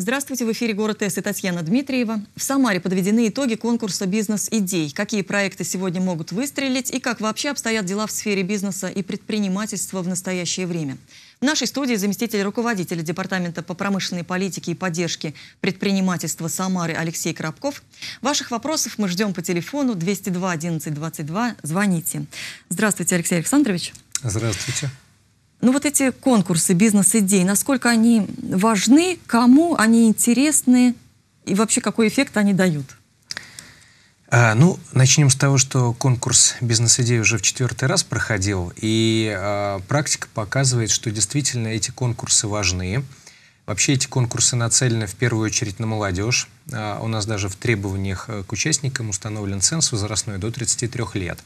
Здравствуйте, в эфире «Город С» и Татьяна Дмитриева. В Самаре подведены итоги конкурса «Бизнес-идей». Какие проекты сегодня могут выстрелить и как вообще обстоят дела в сфере бизнеса и предпринимательства в настоящее время? В нашей студии заместитель руководителя Департамента по промышленной политике и поддержке предпринимательства Самары Алексей Коробков. Ваших вопросов мы ждем по телефону 202 11 22. Звоните. Здравствуйте, Алексей Александрович. Здравствуйте. Ну вот эти конкурсы бизнес-идей, насколько они важны, кому они интересны и вообще какой эффект они дают? А, ну, начнем с того, что конкурс бизнес-идей уже в четвертый раз проходил, и а, практика показывает, что действительно эти конкурсы важны. Вообще эти конкурсы нацелены в первую очередь на молодежь. А, у нас даже в требованиях э, к участникам установлен ценз возрастной до 33 лет.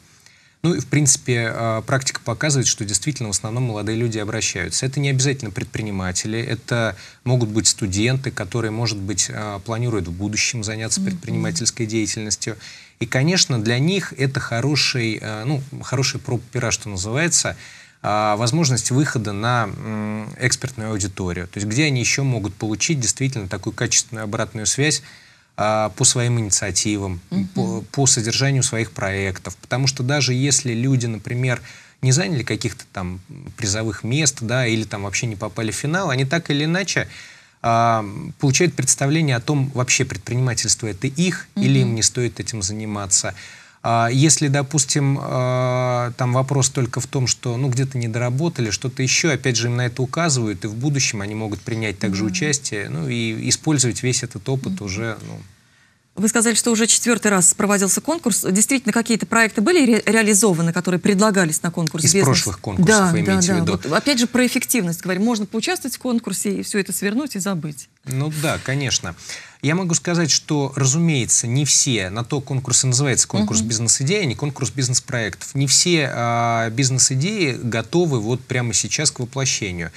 Ну и, в принципе, э, практика показывает, что действительно в основном молодые люди обращаются. Это не обязательно предприниматели, это могут быть студенты, которые, может быть, э, планируют в будущем заняться предпринимательской деятельностью. И, конечно, для них это хороший, э, ну, хороший проб пера, что называется, возможность выхода на экспертную аудиторию, то есть где они еще могут получить действительно такую качественную обратную связь а, по своим инициативам, угу. по, по содержанию своих проектов. Потому что даже если люди, например, не заняли каких-то там призовых мест, да, или там вообще не попали в финал, они так или иначе а, получают представление о том, вообще предпринимательство это их, угу. или им не стоит этим заниматься. А если, допустим, а, там вопрос только в том, что ну, где-то недоработали, что-то еще, опять же, им на это указывают, и в будущем они могут принять также участие, ну и использовать весь этот опыт уже. Ну, вы сказали, что уже четвертый раз проводился конкурс. Действительно, какие-то проекты были ре реализованы, которые предлагались на конкурс? Из бизнес? прошлых конкурсов, да, вы имеете да, да. в виду? Вот, опять же, про эффективность говорим. Можно поучаствовать в конкурсе и все это свернуть и забыть. Ну да, конечно. Конечно. Я могу сказать, что, разумеется, не все, на то конкурс и называется конкурс угу. бизнес-идеи, а не конкурс бизнес-проектов, не все а, бизнес-идеи готовы вот прямо сейчас к воплощению.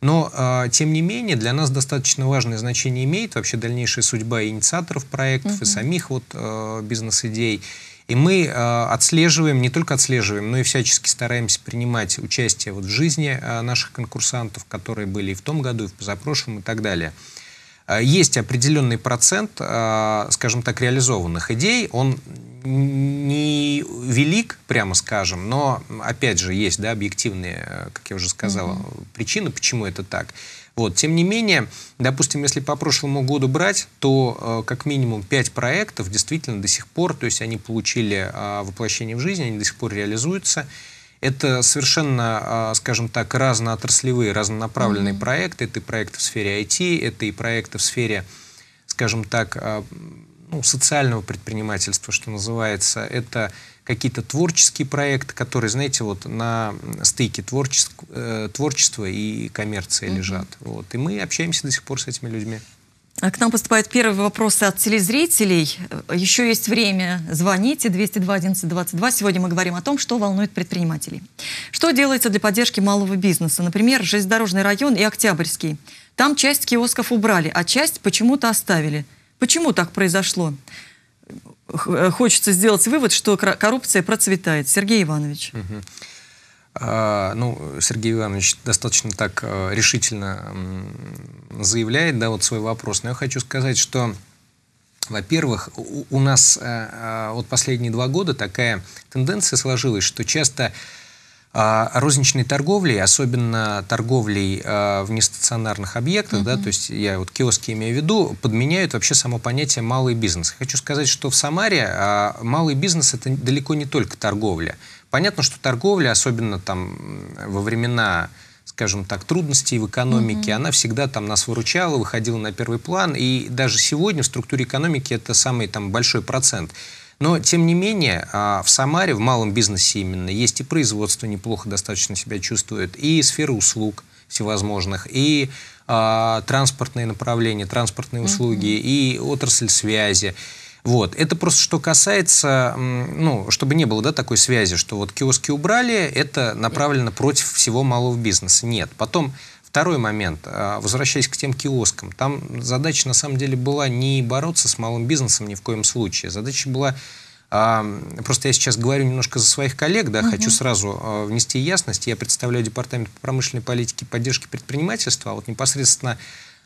Но, э, тем не менее, для нас достаточно важное значение имеет вообще дальнейшая судьба инициаторов проектов, угу. и самих вот, э, бизнес-идей. И мы э, отслеживаем, не только отслеживаем, но и всячески стараемся принимать участие вот в жизни э, наших конкурсантов, которые были и в том году, и в позапрошлом, и так далее. Э, есть определенный процент, э, скажем так, реализованных идей. Он не велик, прямо скажем, но, опять же, есть да, объективные, э, как я уже сказал, mm -hmm. причины, почему это так. Вот. Тем не менее, допустим, если по прошлому году брать, то э, как минимум 5 проектов действительно до сих пор, то есть они получили э, воплощение в жизнь, они до сих пор реализуются. Это совершенно, а, скажем так, разноотраслевые, разнонаправленные mm-hmm. проекты. Это и проекты в сфере IT, это и проекты в сфере, скажем так, а, ну, социального предпринимательства, что называется. Это какие-то творческие проекты, которые, знаете, вот на стыке творческ... Э, творчества и коммерции mm-hmm. лежат. Вот. И мы общаемся до сих пор с этими людьми. А к нам поступают первые вопросы от телезрителей. Еще есть время. Звоните 202 11 22. Сегодня мы говорим о том, что волнует предпринимателей. Что делается для поддержки малого бизнеса? Например, Железнодорожный район и Октябрьский. Там часть киосков убрали, а часть почему-то оставили. Почему так произошло? Э, хочется сделать вывод, что коррупция процветает. Сергей Иванович. Угу. А, ну, Сергей Иванович достаточно так э, решительно заявляет, да, вот свой вопрос. Но я хочу сказать, что, во-первых, у нас э, э, вот последние два года такая тенденция сложилась, что часто а, розничной торговлей, особенно торговлей а, в нестационарных объектах, угу. да, то есть я вот киоски имею в виду, подменяют вообще само понятие малый бизнес. Хочу сказать, что в Самаре малый бизнес это далеко не только торговля. Понятно, что торговля, особенно там во времена скажем так, трудностей в экономике, mm-hmm. она всегда там нас выручала, выходила на первый план, и даже сегодня в структуре экономики это самый там большой процент. Но, тем не менее, а, в Самаре, в малом бизнесе именно, есть и производство неплохо достаточно себя чувствует, и сфера услуг всевозможных, и а, транспортные направления, транспортные услуги, mm-hmm. и отрасль связи. Вот. Это просто что касается, ну, чтобы не было да, такой связи, что вот киоски убрали, это направлено против всего малого бизнеса. Нет. Потом Второй момент. А, возвращаясь к тем киоскам, там задача на самом деле была не бороться с малым бизнесом ни в коем случае. Задача была а, Просто я сейчас говорю немножко за своих коллег, да, угу. хочу сразу а, внести ясность. Я представляю департамент промышленной политики, и поддержки предпринимательства, а вот непосредственно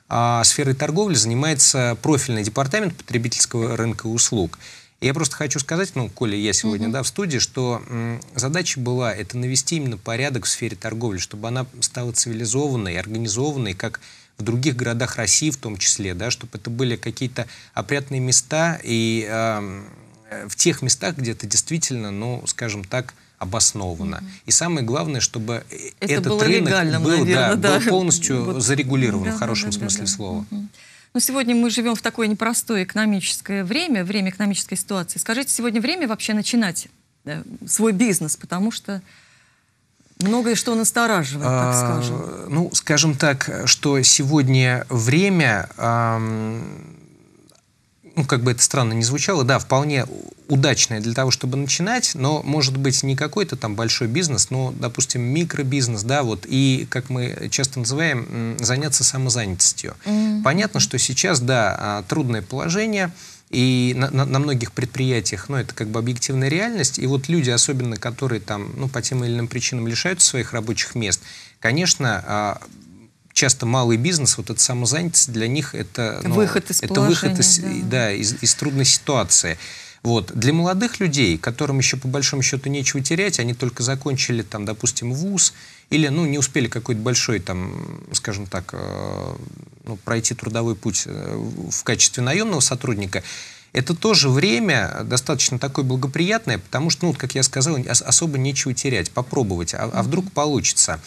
а сферой торговли занимается профильный департамент потребительского рынка услуг. И я просто хочу сказать, ну, Коля, я сегодня, mm-hmm. да, в студии, что м, задача была это навести именно порядок в сфере торговли, чтобы она стала цивилизованной, организованной, как в других городах России в том числе, да, чтобы это были какие-то опрятные места и э, в тех местах, где это действительно, ну, скажем так, обоснованно. Угу. И самое главное, чтобы Это этот рынок легально, был, наверное, да, да. был полностью вот. зарегулирован да, в хорошем да, да, смысле да, да. слова. Угу. Ну, Но сегодня мы живем в такое непростое экономическое время, время экономической ситуации. Скажите, сегодня время вообще начинать да, э, свой бизнес, потому что Многое что настораживает, так а, скажем. ну, скажем так, что сегодня время... Эм ну, как бы это странно не звучало, да, вполне удачное для того, чтобы начинать, но, может быть, не какой-то там большой бизнес, но, допустим, микробизнес, да, вот, и, как мы часто называем, заняться самозанятостью. Mm. -hmm. Понятно, что сейчас, да, а, трудное положение, и на, на, на многих предприятиях, ну, это как бы объективная реальность, и вот люди, особенно, которые там, ну, по тем или иным причинам лишаются своих рабочих мест, конечно, а, часто малый бизнес, вот эта самозанятость для них это... Ну, из Это выход из, да. Да, из, из трудной ситуации. Вот. Для молодых людей, которым еще по большому счету нечего терять, они только закончили, там, допустим, вуз, или ну, не успели какой-то большой, там, скажем так, э, ну, пройти трудовой путь э, в качестве наемного сотрудника, это тоже время достаточно такое благоприятное, потому что, ну, вот, как я сказал, особо нечего терять, попробовать, а, а вдруг получится.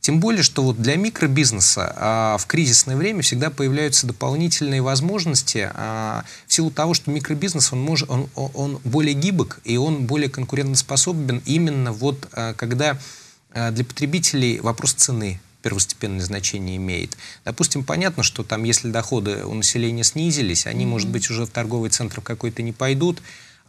Тем более, что вот для микробизнеса а, в кризисное время всегда появляются дополнительные возможности а, в силу того, что микробизнес он может, он, он более гибок и он более конкурентоспособен именно вот а, когда а, для потребителей вопрос цены первостепенное значение имеет. Допустим, понятно, что там, если доходы у населения снизились, они, mm-hmm. может быть, уже в торговый центр какой-то не пойдут,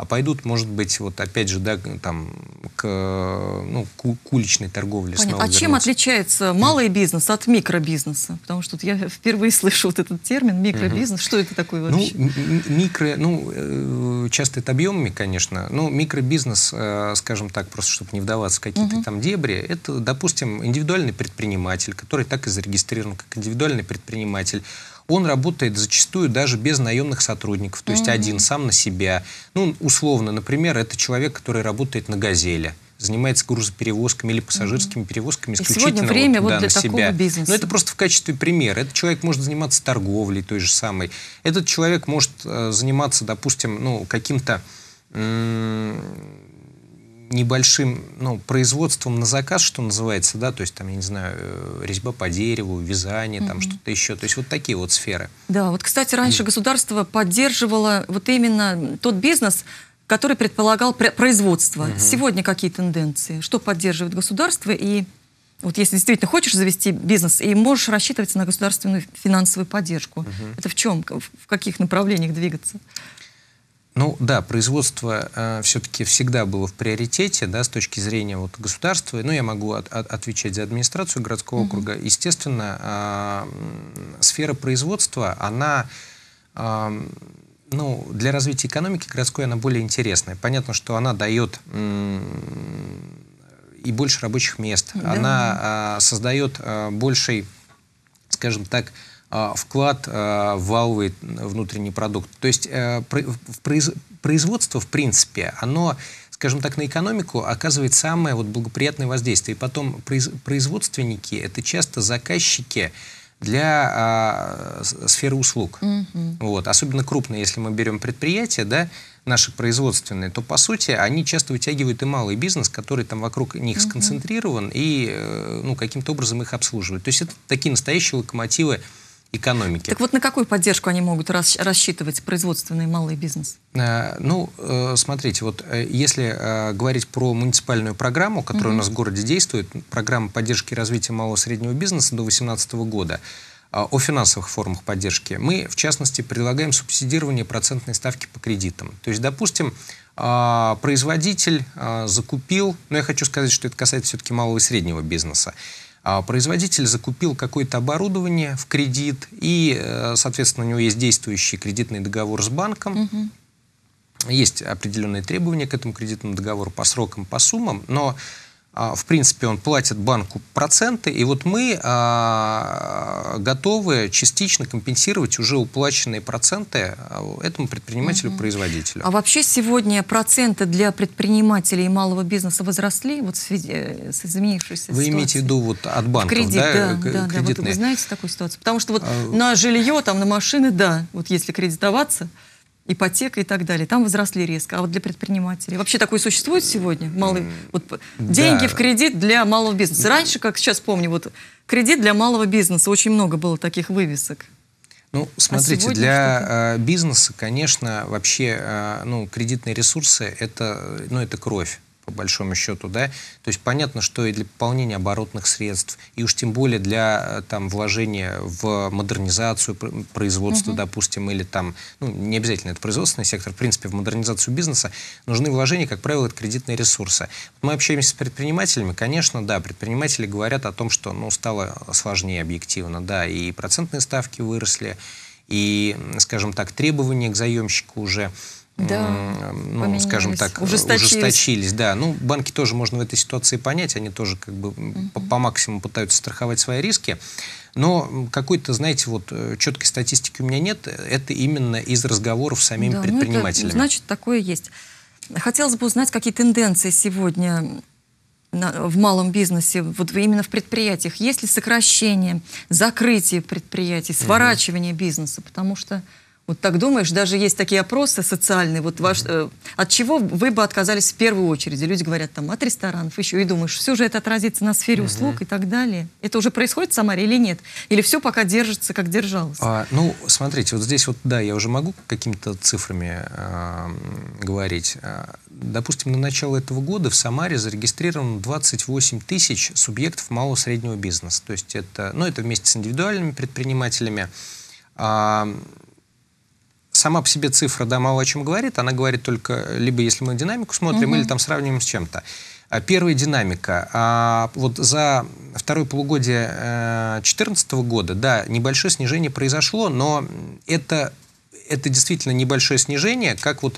а пойдут, может быть, вот опять же, да, там, к, ну, к уличной торговле. Понятно. А вернуться. чем отличается малый бизнес от микробизнеса? Потому что я впервые слышу вот этот термин микробизнес. Угу. Что это такое вообще? Ну, микро, ну, э, часто это объемами, конечно. Ну, микробизнес, э, скажем так, просто чтобы не вдаваться в какие-то угу. там дебри, это, допустим, индивидуальный предприниматель, который так и зарегистрирован как индивидуальный предприниматель, он работает зачастую даже без наемных сотрудников, то есть mm-hmm. один сам на себя. Ну, условно, например, это человек, который работает на «Газели» занимается грузоперевозками или пассажирскими mm-hmm. перевозками исключительно сегодня время вот, да, для на такого себя. бизнеса. Но это просто в качестве примера. Этот человек может заниматься торговлей той же самой. Этот человек может э, заниматься, допустим, ну, каким-то небольшим ну, производством на заказ, что называется, да, то есть там, я не знаю, э, резьба по дереву, вязание, mm -hmm. там что-то еще, то есть вот такие вот сферы. Да, вот, кстати, раньше mm. государство поддерживало вот именно тот бизнес, который предполагал производство. Mm -hmm. Сегодня какие тенденции? Что поддерживает государство и вот если действительно хочешь завести бизнес и можешь рассчитывать на государственную финансовую поддержку, угу. это в чем, в каких направлениях двигаться? Ну да, производство э, все-таки всегда было в приоритете, да, с точки зрения вот государства. Ну я могу от, от, отвечать за администрацию городского mm-hmm. округа. Естественно, э, сфера производства, она э, ну, для развития экономики городской она более интересная. Понятно, что она дает и больше рабочих мест. Да. Она э, создает э, больший, скажем так, а, вклад а, в валовый внутренний продукт. То есть э, производство, в принципе, оно, скажем так, на экономику оказывает самое вот благоприятное воздействие. И потом производственники – это часто заказчики, для а, сферы услуг. Mm -hmm. вот. Особенно крупные, если мы берем предприятия, да, наши производственные, то, по сути, они часто вытягивают и малый бизнес, который там вокруг них mm -hmm. сконцентрирован и э, ну, каким-то образом их обслуживает. То есть это такие настоящие локомотивы экономики. Так вот на какую поддержку они могут рас рассчитывать производственный малый бизнес? Э, ну, э, смотрите, вот э, если э, говорить про муниципальную программу, которая Mm -hmm. у нас в городе действует, программа поддержки и развития малого и среднего бизнеса до 2018 года, э, о финансовых формах поддержки, мы, в частности, предлагаем субсидирование процентной ставки по кредитам. То есть, допустим, э, производитель э, закупил, но я хочу сказать, что это касается все-таки малого и среднего бизнеса, а производитель закупил какое-то оборудование в кредит, и, э, соответственно, у него есть действующий кредитный договор с банком. Угу. Есть определенные требования к этому кредитному договору по срокам, по суммам, но а, в принципе, он платит банку проценты, и вот мы а, готовы частично компенсировать уже уплаченные проценты а, этому предпринимателю-производителю. А вообще сегодня проценты для предпринимателей и малого бизнеса возросли вот в э, с изменившейся Вы имеете в виду вот от банков, кредит, да? Да, да, да. Вот вы знаете такую ситуацию? Потому что вот а... на жилье, там, на машины, да, вот если кредитоваться, ипотека и так далее. Там возросли резко. А вот для предпринимателей вообще такое существует сегодня? Малый, вот, да. деньги в кредит для малого бизнеса. Раньше, как сейчас помню, вот кредит для малого бизнеса. Очень много было таких вывесок. Ну, а смотрите, а для э, бизнеса, конечно, вообще, э, ну, кредитные ресурсы это, ну, это кровь по большому счету, да. То есть понятно, что и для пополнения оборотных средств, и уж тем более для э, там вложения в модернизацию производства, угу. допустим, или там, ну, не обязательно это производственный сектор, в принципе, в модернизацию бизнеса нужны вложения, как правило, это кредитные ресурсы. Мы общаемся с предпринимателями, конечно, да, предприниматели говорят о том, что, ну, стало сложнее объективно, да, и процентные ставки выросли, и, скажем так, требования к заемщику уже да, ну, скажем так, ужесточились. ужесточились. Да, ну банки тоже можно в этой ситуации понять, они тоже как бы угу. по, по максимуму пытаются страховать свои риски. Но какой-то, знаете, вот э, четкой статистики у меня нет. Это именно из разговоров с самими да, предпринимателями. Ну это, значит, такое есть. Хотелось бы узнать, какие тенденции сегодня на, в малом бизнесе, вот именно в предприятиях. Есть ли сокращение, закрытие предприятий, сворачивание угу. бизнеса? Потому что вот так думаешь, даже есть такие опросы социальные, вот ваш, э, от чего вы бы отказались в первую очередь? Люди говорят там от ресторанов еще, и думаешь, все же это отразится на сфере услуг угу. и так далее. Это уже происходит в Самаре или нет? Или все пока держится, как держалось? А, ну, смотрите, вот здесь вот, да, я уже могу какими-то цифрами э, говорить. А, допустим, на начало этого года в Самаре зарегистрировано 28 тысяч субъектов малого-среднего бизнеса. То есть это, ну, это вместе с индивидуальными предпринимателями сама по себе цифра, да, мало о чем говорит, она говорит только, либо если мы динамику смотрим, угу. или там сравниваем с чем-то. А, первая динамика. А вот за второе полугодие 2014 э, года, да, небольшое снижение произошло, но это, это действительно небольшое снижение, как вот,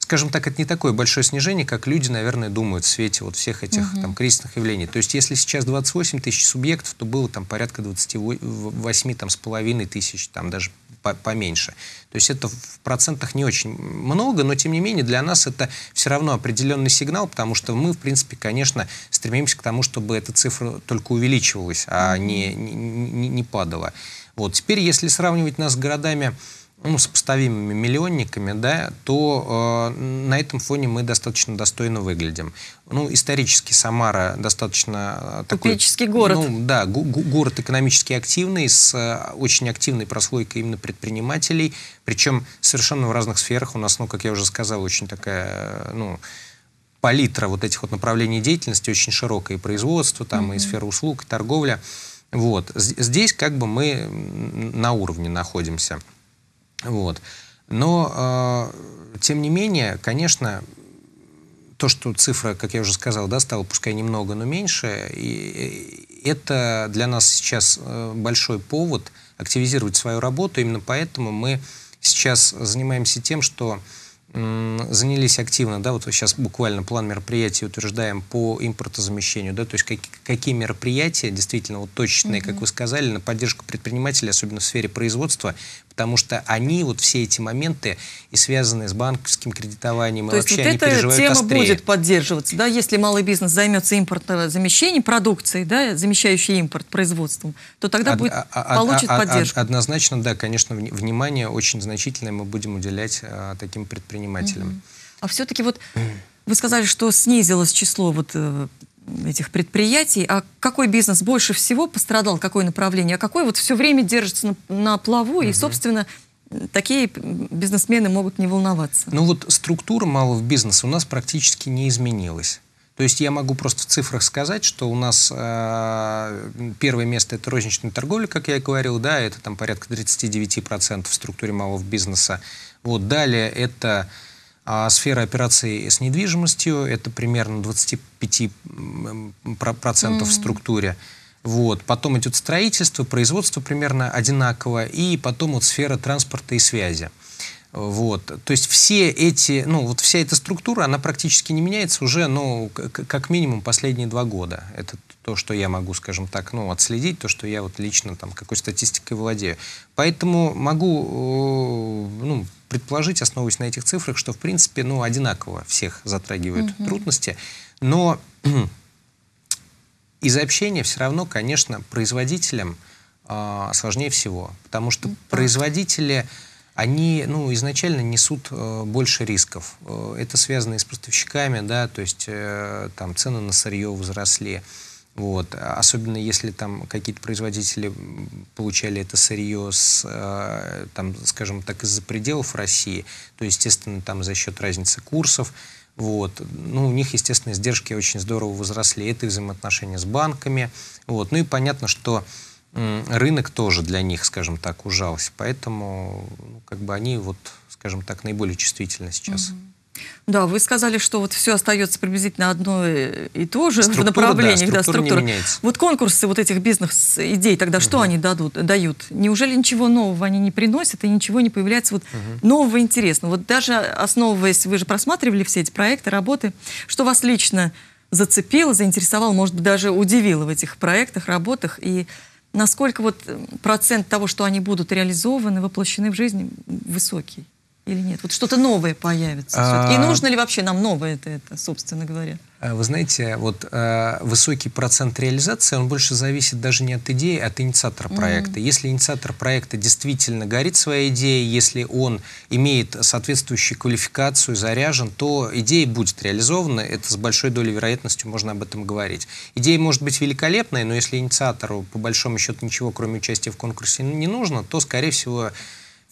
скажем так, это не такое большое снижение, как люди, наверное, думают в свете вот всех этих угу. там кризисных явлений. То есть если сейчас 28 тысяч субъектов, то было там порядка 28 там, с половиной тысяч, там даже поменьше. То есть это в процентах не очень много, но тем не менее для нас это все равно определенный сигнал, потому что мы, в принципе, конечно, стремимся к тому, чтобы эта цифра только увеличивалась, а не, не, не падала. Вот. Теперь, если сравнивать нас с городами, ну, сопоставимыми миллионниками, да, то э, на этом фоне мы достаточно достойно выглядим ну, исторически Самара достаточно э, такой... Купеческий город. Ну, да, город экономически активный, с э, очень активной прослойкой именно предпринимателей, причем совершенно в разных сферах. У нас, ну, как я уже сказал, очень такая, э, ну, палитра вот этих вот направлений деятельности очень широкое, производство, там, mm-hmm. и сфера услуг, и торговля. Вот. Здесь как бы мы на уровне находимся. Вот. Но, э, тем не менее, конечно, то, что цифра, как я уже сказал, да, стала пускай немного, но меньше, и э, это для нас сейчас э, большой повод активизировать свою работу. Именно поэтому мы сейчас занимаемся тем, что занялись активно, да, вот сейчас буквально план мероприятий утверждаем по импортозамещению, да, то есть какие, какие мероприятия действительно вот точечные, mm-hmm. как вы сказали, на поддержку предпринимателей, особенно в сфере производства, потому что они вот все эти моменты и связанные с банковским кредитованием, То и вообще вот они переживают тема острее. будет поддерживаться, да, если малый бизнес займется импортозамещением продукции, да, замещающей импорт производством, то тогда Од, будет, а, а, а получит а, а, поддержку. Однозначно, да, конечно, внимание очень значительное мы будем уделять а, таким предпринимателям. Угу. А все-таки вот вы сказали, что снизилось число вот э, этих предприятий, а какой бизнес больше всего пострадал, какое направление, а какой вот все время держится на, на плаву, угу. и, собственно, такие бизнесмены могут не волноваться. Ну вот структура малого бизнеса у нас практически не изменилась. То есть я могу просто в цифрах сказать, что у нас э, первое место это розничная торговля, как я и говорил, да, это там порядка 39% в структуре малого бизнеса. Вот далее это а сфера операций с недвижимостью – это примерно 25% mm. в структуре. Вот. Потом идет строительство, производство примерно одинаково, и потом вот сфера транспорта и связи. Mm. Вот. То есть все эти, ну, вот вся эта структура, она практически не меняется уже, ну, как минимум последние два года. Это то, что я могу, скажем так, ну, отследить, то, что я вот лично там какой статистикой владею. Поэтому могу, э, ну, предположить, основываясь на этих цифрах, что, в принципе, ну, одинаково всех затрагивают угу. трудности. Но из общения все равно, конечно, производителям э, сложнее всего, потому что так. производители они ну, изначально несут э, больше рисков. Э, это связано и с поставщиками, да, то есть э, там цены на сырье возросли. Вот. Особенно если там какие-то производители получали это сырье с, э, там, скажем так, из-за пределов России, то, естественно, там за счет разницы курсов, вот. Ну, у них, естественно, издержки очень здорово возросли. Это взаимоотношения с банками. Вот. Ну и понятно, что рынок тоже для них, скажем так, ужался. Поэтому ну, как бы они, вот, скажем так, наиболее чувствительны сейчас. Угу. Да, вы сказали, что вот все остается приблизительно одно и то же структура, в направлениях, да, структура. Да, структура. Не Вот конкурсы вот этих бизнес-идей тогда угу. что они дадут, дают? Неужели ничего нового они не приносят и ничего не появляется вот угу. нового интересного? Вот даже основываясь, вы же просматривали все эти проекты, работы, что вас лично зацепило, заинтересовало, может быть, даже удивило в этих проектах, работах и насколько вот э, процент того, что они будут реализованы, воплощены в жизнь, высокий? или нет? Вот что-то новое появится. А... И нужно ли вообще нам новое это, собственно говоря? А, вы знаете, вот э, высокий процент реализации, он больше зависит даже не от идеи, а от инициатора проекта. Mm-hmm. Если инициатор проекта действительно горит своей идеей, если он имеет соответствующую квалификацию, заряжен, то идея будет реализована. Это с большой долей вероятности можно об этом говорить. Идея может быть великолепной, но если инициатору по большому счету ничего, кроме участия в конкурсе, не нужно, то, скорее всего,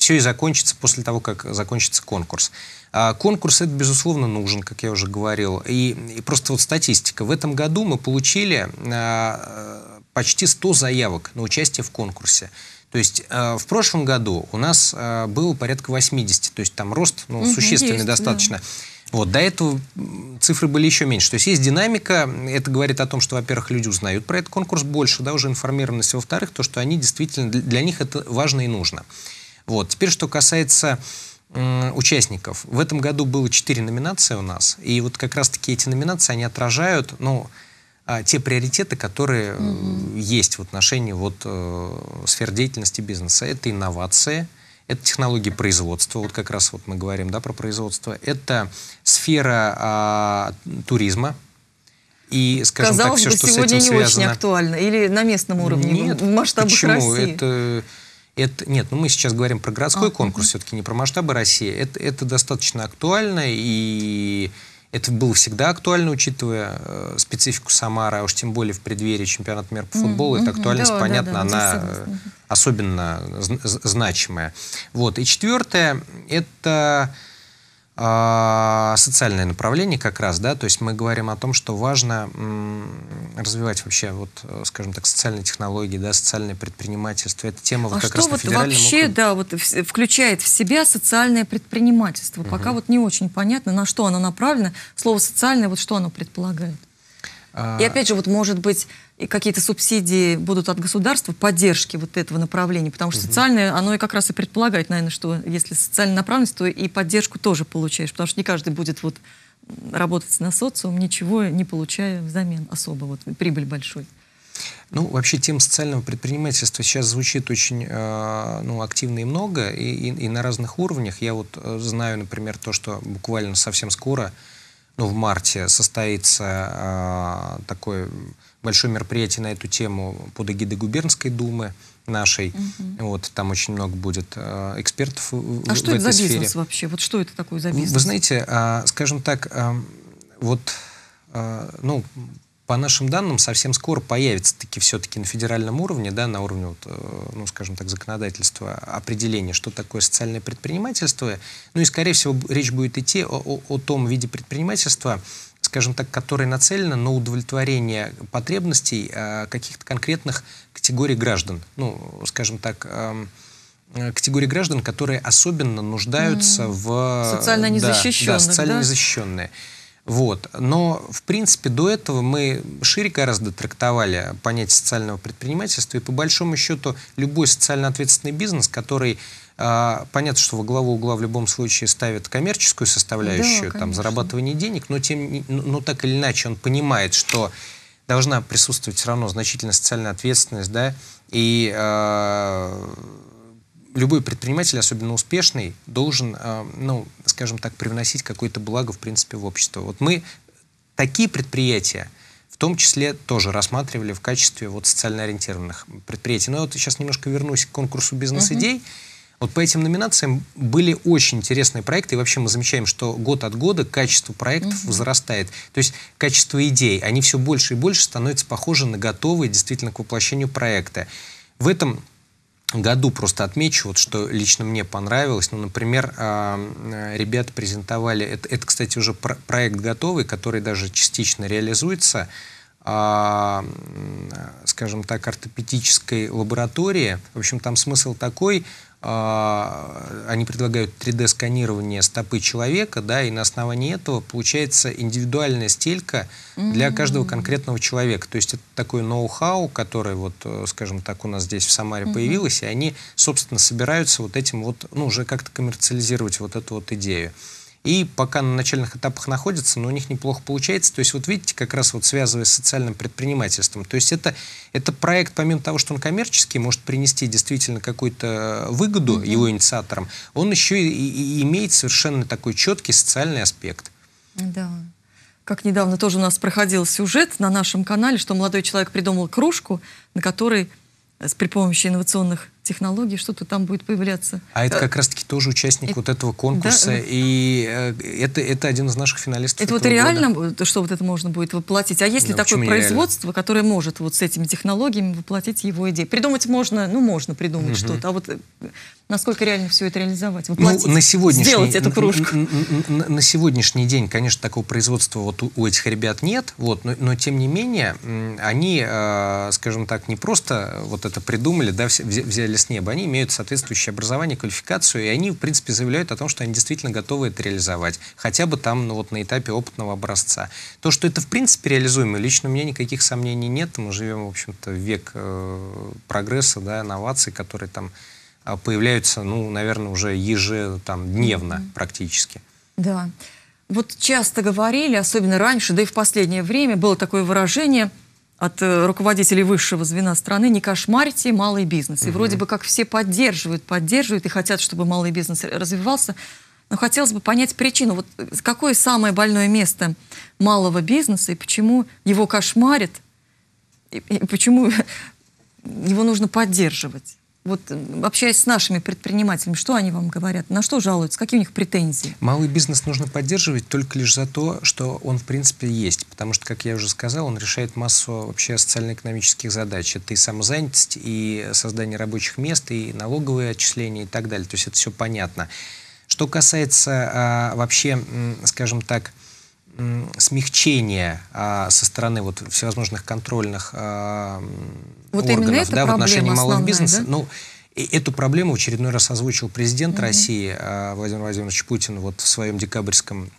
все и закончится после того, как закончится конкурс. А конкурс это, безусловно, нужен, как я уже говорил. И, и просто вот статистика. В этом году мы получили а, почти 100 заявок на участие в конкурсе. То есть э, в прошлом году у нас э, было порядка 80, то есть там рост ну, угу, существенный есть, достаточно. Да. Вот, до этого цифры были еще меньше. То есть есть динамика, это говорит о том, что, во-первых, люди узнают про этот конкурс больше, да, уже информированность, во-вторых, то, что они действительно, для них это важно и нужно. Вот. Теперь, что касается участников. В этом году было 4 номинации у нас, и вот как раз-таки эти номинации, они отражают, ну, а, те приоритеты, которые mm есть в отношении вот, э, сфер деятельности бизнеса. Это инновации, это технологии производства, вот как раз вот мы говорим да, про производство, это сфера э, туризма, и, скажем Казалось так, все, бы, что сегодня с этим не связано... очень актуально, или на местном уровне, Нет, в масштабах почему? России. Это это, нет, ну мы сейчас говорим про городской а, конкурс, угу. все-таки не про масштабы России. Это, это достаточно актуально, и это было всегда актуально, учитывая э, специфику Самары, а уж тем более в преддверии чемпионата мира по футболу. mm Эта актуальность, да, понятно, да, да, она э, особенно значимая. Вот. И четвертое, это а, социальное направление как раз, да, то есть мы говорим о том, что важно развивать вообще, вот, э, скажем так, социальные технологии, да, социальное предпринимательство. Это тема вот а как что раз вот на федеральном вообще, округе. да, вот включает в себя социальное предпринимательство? Угу. Пока вот не очень понятно, на что оно направлено. Слово «социальное», вот что оно предполагает? А... И опять же, вот может быть и какие-то субсидии будут от государства, поддержки вот этого направления, потому что угу. социальное, оно и как раз и предполагает, наверное, что если социальная направленность, то и поддержку тоже получаешь, потому что не каждый будет вот работать на социум, ничего не получая взамен особо, вот прибыль большой. Ну, вообще тем социального предпринимательства сейчас звучит очень э, ну, активно и много, и, и, и на разных уровнях. Я вот э, знаю, например, то, что буквально совсем скоро, ну, в марте состоится э, такой большое мероприятие на эту тему под эгидой Губернской думы нашей. Угу. Вот, там очень много будет э, экспертов а в, А что в это этой за бизнес сфере. бизнес вообще? Вот что это такое за ну, бизнес? Вы знаете, э, скажем так, э, вот, э, ну, по нашим данным, совсем скоро появится таки все-таки на федеральном уровне, да, на уровне, вот, э, ну, скажем так, законодательства определение, что такое социальное предпринимательство. Ну и, скорее всего, речь будет идти о, о, о том виде предпринимательства, скажем так, которая нацелена на удовлетворение потребностей э, каких-то конкретных категорий граждан. Ну, скажем так, эм, э, категории граждан, которые особенно нуждаются mm. в... Социально незащищенных, да? да социально да? незащищенные. Вот. Но, в принципе, до этого мы шире гораздо трактовали понятие социального предпринимательства, и по большому счету любой социально ответственный бизнес, который а, понятно, что во главу угла в любом случае ставит коммерческую составляющую, да, там, зарабатывание денег, но, тем, но ну, ну, так или иначе он понимает, что должна присутствовать все равно значительная социальная ответственность, да, и э, любой предприниматель, особенно успешный, должен, э, ну, скажем так, привносить какое-то благо, в принципе, в общество. Вот мы такие предприятия, в том числе тоже рассматривали в качестве вот социально ориентированных предприятий. Но я вот сейчас немножко вернусь к конкурсу бизнес-идей. Uh-huh. Вот по этим номинациям были очень интересные проекты, и вообще мы замечаем, что год от года качество проектов угу. возрастает. То есть качество идей, они все больше и больше становятся похожи на готовые действительно к воплощению проекта. В этом году просто отмечу, вот, что лично мне понравилось. Ну, например, а, а, ребята презентовали, это, это, кстати, уже про проект готовый, который даже частично реализуется, э, скажем так, ортопедической лаборатории. В общем, там смысл такой – а, они предлагают 3D-сканирование стопы человека, да, и на основании этого получается индивидуальная стелька для каждого конкретного человека. То есть это такой ноу-хау, который вот, э, скажем так, у нас здесь в Самаре появилось, и они, собственно, собираются вот этим вот, ну, уже как-то коммерциализировать вот эту вот идею. И пока на начальных этапах находятся, но у них неплохо получается. То есть вот видите, как раз вот связывая с социальным предпринимательством. То есть это, это проект, помимо того, что он коммерческий, может принести действительно какую-то э, выгоду mm-hmm. его инициаторам, он еще и, и имеет совершенно такой четкий социальный аспект. Да. Как недавно тоже у нас проходил сюжет на нашем канале, что молодой человек придумал кружку, на которой э, при помощи инновационных технологии что-то там будет появляться. А это э, как раз-таки тоже участник это, вот этого конкурса, да, и э, это, это один из наших финалистов Это вот реально, года. что вот это можно будет воплотить? А есть ли ну, такое производство, реально? которое может вот с этими технологиями воплотить его идеи? Придумать можно, ну, можно придумать угу. что-то, а вот э, насколько реально все это реализовать, ну, воплотить, ну, на сегодняшний, сделать эту кружку? На, на, на сегодняшний день, конечно, такого производства вот у, у этих ребят нет, вот, но, но тем не менее, они, скажем так, не просто вот это придумали, да, взяли или с неба, они имеют соответствующее образование, квалификацию, и они, в принципе, заявляют о том, что они действительно готовы это реализовать, хотя бы там, ну вот на этапе опытного образца. То, что это, в принципе, реализуемо, лично у меня никаких сомнений нет, мы живем, в общем-то, век э, прогресса, да, инноваций которые там а, появляются, ну, наверное, уже ежедневно mm-hmm. практически. Да. Вот часто говорили, особенно раньше, да и в последнее время, было такое выражение – от э, руководителей высшего звена страны не кошмарьте малый бизнес. И угу. вроде бы как все поддерживают, поддерживают и хотят, чтобы малый бизнес развивался. Но хотелось бы понять причину. Вот э, какое самое больное место малого бизнеса и почему его кошмарит, и, и почему его нужно поддерживать? вот э, общаясь с нашими предпринимателями, что они вам говорят, на что жалуются, какие у них претензии? Малый бизнес нужно поддерживать только лишь за то, что он в принципе есть, потому что, как я уже сказал, он решает массу вообще социально-экономических задач. Это и самозанятость, и создание рабочих мест, и налоговые отчисления и так далее. То есть это все понятно. Что касается а, вообще, скажем так, смягчение а, со стороны вот всевозможных контрольных а, вот органов да, в отношении малого бизнеса. Да? Ну, и эту проблему в очередной раз озвучил президент mm России а, Владимир Владимирович Путин вот в своем декабрьском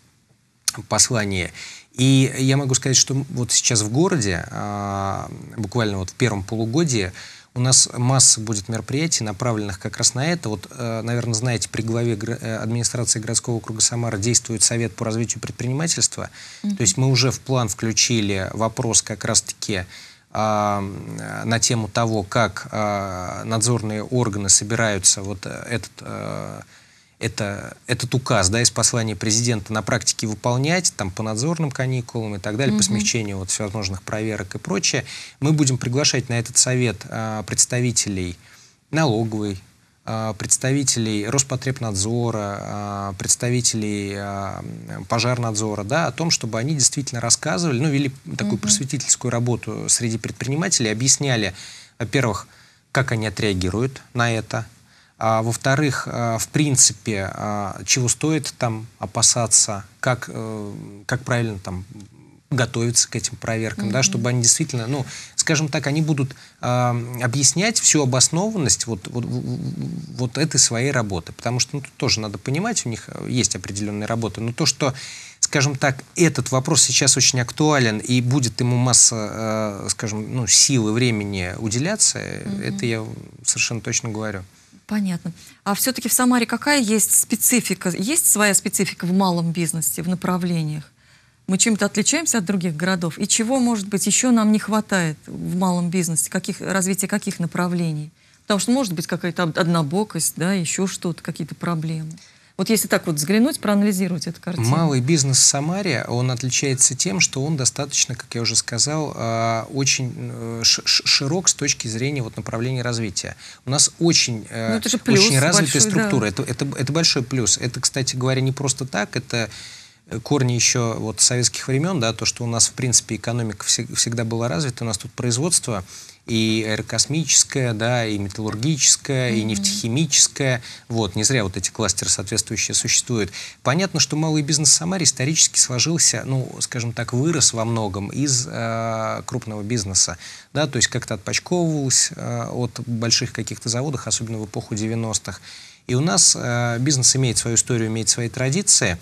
послании. И я могу сказать, что вот сейчас в городе, а, буквально вот в первом полугодии, у нас масса будет мероприятий, направленных как раз на это. Вот, э, наверное, знаете, при главе э, администрации городского округа Самара действует Совет по развитию предпринимательства. Mm -hmm. То есть мы уже в план включили вопрос как раз-таки а, э, на тему того, как а, надзорные органы собираются вот этот это, этот указ да, из послания президента на практике выполнять, там, по надзорным каникулам и так далее, угу. по смягчению вот, всевозможных проверок и прочее, мы будем приглашать на этот совет а, представителей налоговой, а, представителей Роспотребнадзора, а, представителей а, пожарнадзора, да, о том, чтобы они действительно рассказывали, ну, вели такую угу. просветительскую работу среди предпринимателей, объясняли, во-первых, как они отреагируют на это, а, Во-вторых, а, в принципе, а, чего стоит там опасаться, как, э, как правильно там готовиться к этим проверкам, mm-hmm. да, чтобы они действительно, ну, скажем так, они будут э, объяснять всю обоснованность вот, вот, вот этой своей работы. Потому что ну, тут тоже надо понимать, у них э, есть определенные работы, Но то, что, скажем так, этот вопрос сейчас очень актуален и будет ему масса, э, скажем, ну, силы, времени уделяться, mm-hmm. это я совершенно точно говорю. Понятно. А все-таки в Самаре какая есть специфика? Есть своя специфика в малом бизнесе, в направлениях? Мы чем-то отличаемся от других городов? И чего, может быть, еще нам не хватает в малом бизнесе? Каких, развития каких направлений? Потому что может быть какая-то однобокость, да, еще что-то, какие-то проблемы. Вот если так вот взглянуть, проанализировать эту картину. Малый бизнес Самария он отличается тем, что он достаточно, как я уже сказал, э, очень э, широк с точки зрения вот направления развития. У нас очень, э, ну, очень развитая большой, структура. Да. Это, это, это большой плюс. Это, кстати говоря, не просто так, это корни еще вот советских времен, да, то, что у нас, в принципе, экономика всегда была развита, у нас тут производство и аэрокосмическое, да, и металлургическое, mm-hmm. и нефтехимическое. Вот, не зря вот эти кластеры соответствующие существуют. Понятно, что малый бизнес в Самаре исторически сложился, ну, скажем так, вырос во многом из э, крупного бизнеса, да, то есть как-то отпочковывался э, от больших каких-то заводов, особенно в эпоху 90-х. И у нас э, бизнес имеет свою историю, имеет свои традиции.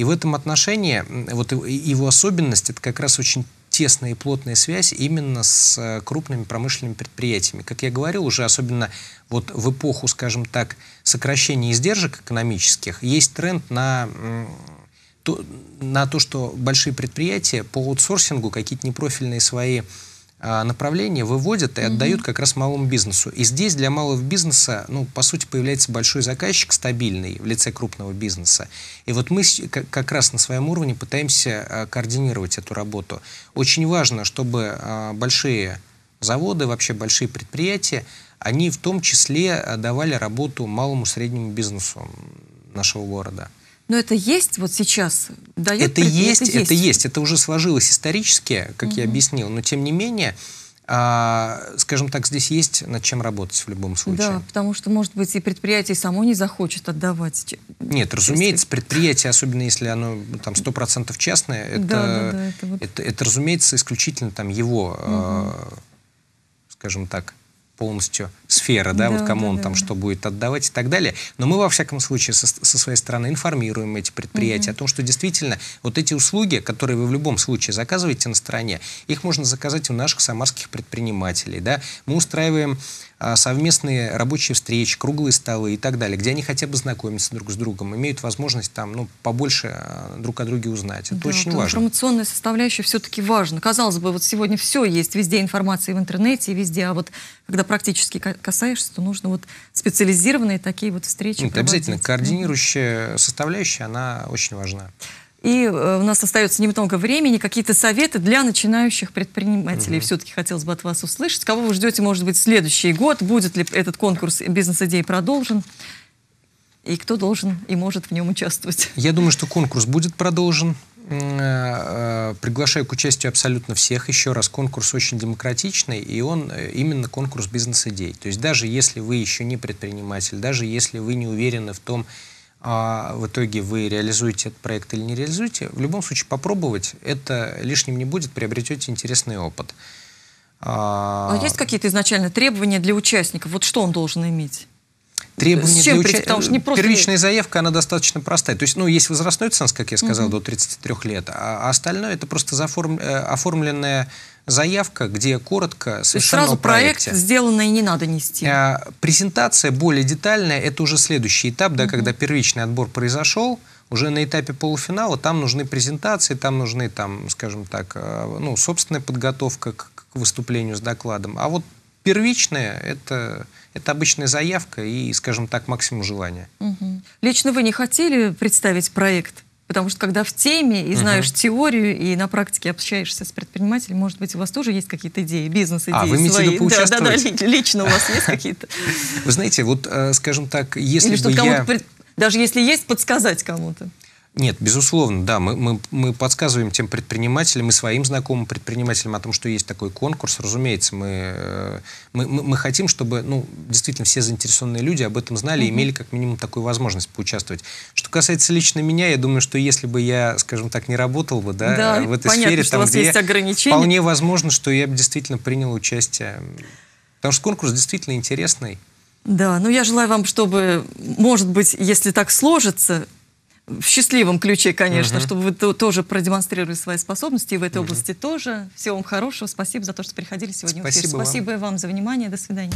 И в этом отношении вот его особенность – это как раз очень тесная и плотная связь именно с э, крупными промышленными предприятиями. Как я говорил, уже особенно вот в эпоху, скажем так, сокращения издержек экономических, есть тренд на то, на то, что большие предприятия по аутсорсингу какие-то непрофильные свои а, направления выводят и отдают как раз малому бизнесу. И здесь для малого бизнеса, ну, по сути, появляется большой заказчик стабильный в лице крупного бизнеса. И вот мы как раз на своем уровне пытаемся а, координировать эту работу. Очень важно, чтобы а, большие заводы, вообще большие предприятия, они в том числе давали работу малому среднему бизнесу нашего города. Но это есть вот сейчас? Дает это, есть, это есть, это есть. Это уже сложилось исторически, как угу. я объяснил. Но тем не менее, а, скажем так, здесь есть над чем работать в любом случае. Да, потому что, может быть, и предприятие само не захочет отдавать. Нет, разумеется, предприятие, особенно если оно там 100% частное, это, да, да, да, это, вот... это, это, разумеется, исключительно там его, угу. э, скажем так, полностью сфера, да, да вот кому да, он да. там что будет отдавать и так далее. Но мы, во всяком случае, со, со своей стороны информируем эти предприятия угу. о том, что действительно вот эти услуги, которые вы в любом случае заказываете на стороне, их можно заказать у наших самарских предпринимателей, да. Мы устраиваем а, совместные рабочие встречи, круглые столы и так далее, где они хотя бы знакомятся друг с другом, имеют возможность там, ну, побольше а, друг о друге узнать. Это да, очень важно. Информационная составляющая все-таки важна. Казалось бы, вот сегодня все есть, везде информация в интернете, везде, а вот когда практически касаешься, то нужно вот специализированные такие вот встречи. Ну, обязательно координирующая составляющая, она очень важна. И э, у нас остается немного времени. Какие-то советы для начинающих предпринимателей mm все-таки хотелось бы от вас услышать. Кого вы ждете, может быть, следующий год? Будет ли этот конкурс бизнес-идей продолжен? И кто должен и может в нем участвовать? Я думаю, что конкурс будет продолжен. Э, э, приглашаю к участию абсолютно всех. Еще раз, конкурс очень демократичный, и он э, именно конкурс бизнес-идей. То есть даже если вы еще не предприниматель, даже если вы не уверены в том, а в итоге вы реализуете этот проект или не реализуете, в любом случае попробовать, это лишним не будет, приобретете интересный опыт. А, а есть какие-то изначально требования для участников? Вот что он должен иметь? Требования для участия, потому что не просто... Первичная заявка, она достаточно простая. То есть, ну, есть возрастной ценз, как я сказал, угу. до 33 лет, а, а остальное это просто заформ... Э, оформленная заявка, где коротко совершенно сразу проект сделанное не надо нести. А, презентация более детальная, это уже следующий этап, да, угу. когда первичный отбор произошел, уже на этапе полуфинала там нужны презентации, там нужны, там, скажем так, э, ну, собственная подготовка к, к выступлению с докладом. А вот первичное – это это обычная заявка и, скажем так, максимум желания. Угу. Лично вы не хотели представить проект? Потому что когда в теме и знаешь угу. теорию, и на практике общаешься с предпринимателем, может быть, у вас тоже есть какие-то идеи, бизнес-идеи а, вы свои. Виду поучаствовать? Да, да, да, лично у вас есть какие-то. Вы знаете, вот, э, скажем так, если бы я... Даже если есть, подсказать кому-то. Нет, безусловно, да. Мы, мы, мы подсказываем тем предпринимателям и своим знакомым предпринимателям о том, что есть такой конкурс. Разумеется, мы, э, мы, мы хотим, чтобы ну, действительно все заинтересованные люди об этом знали и имели как минимум такую возможность поучаствовать. Что касается лично меня, я думаю, что если бы я, скажем так, не работал бы да, да, э, в этой понятно, сфере, там, где есть ограничения. вполне возможно, что я бы действительно принял участие. Потому что конкурс действительно интересный. Да, ну я желаю вам, чтобы, может быть, если так сложится, в счастливом ключе, конечно, угу. чтобы вы тоже продемонстрировали свои способности и в этой угу. области тоже. Всего вам хорошего. Спасибо за то, что приходили сегодня Спасибо в эфир. Спасибо вам. вам за внимание. До свидания.